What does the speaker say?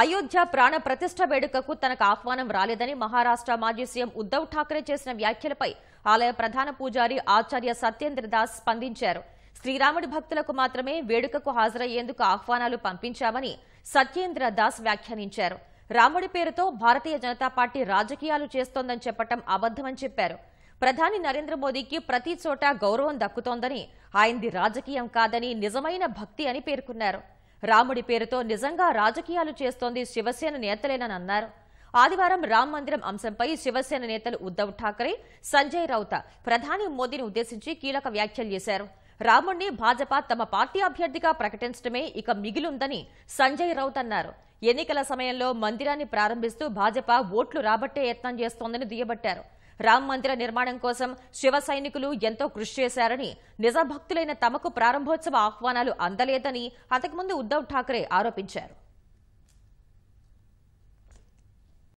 అయోధ్య ప్రాణ ప్రతిష్ట వేడుకకు తనకు ఆహ్వానం రాలేదని మహారాష్ట్ర మాజీ సీఎం ఉద్దవ్ ఠాక్రే చేసిన వ్యాఖ్యలపై ఆలయ ప్రధాన పూజారి ఆచార్య సత్యేంద్ర దాస్ స్పందించారు శ్రీరాముడి భక్తులకు మాత్రమే వేడుకకు హాజరయ్యేందుకు ఆహ్వానాలు పంపించామని సత్యేంద్ర దాస్ వ్యాఖ్యానించారు రాముడి పేరుతో భారతీయ జనతా పార్టీ రాజకీయాలు చేస్తోందని చెప్పడం అబద్దమని చెప్పారు ప్రధాని నరేంద్ర మోదీకి ప్రతి చోట గౌరవం దక్కుతోందని ఆయనది రాజకీయం కాదని నిజమైన భక్తి అని పేర్కొన్నారు రాముడి పేరుతో నిజంగా రాజకీయాలు చేస్తోంది శివసేన నేతలేనని అన్నారు ఆదివారం రామ్ మందిరం అంశంపై శివసేన నేతలు ఉద్దవ్ ఠాక్రే సంజయ్ రౌత ప్రధాని మోదీని ఉద్దేశించి కీలక వ్యాఖ్యలు చేశారు రాముణ్ణి భాజపా తమ పార్టీ అభ్యర్థిగా ప్రకటించడమే ఇక మిగిలిందని సంజయ్ రౌత్ అన్నారు ఎన్నికల సమయంలో మందిరాన్ని ప్రారంభిస్తూ భాజపా ఓట్లు రాబట్టే యత్నం చేస్తోందని దుయ్యబట్టారు రామ్ మందిర నిర్మాణం కోసం శివ సైనికులు ఎంతో కృషి చేశారని నిజభక్తులైన తమకు ప్రారంభోత్సవ ఆహ్వానాలు అందలేదని అంతకుముందు ఉద్దవ్ ఠాక్రే ఆరోపించారు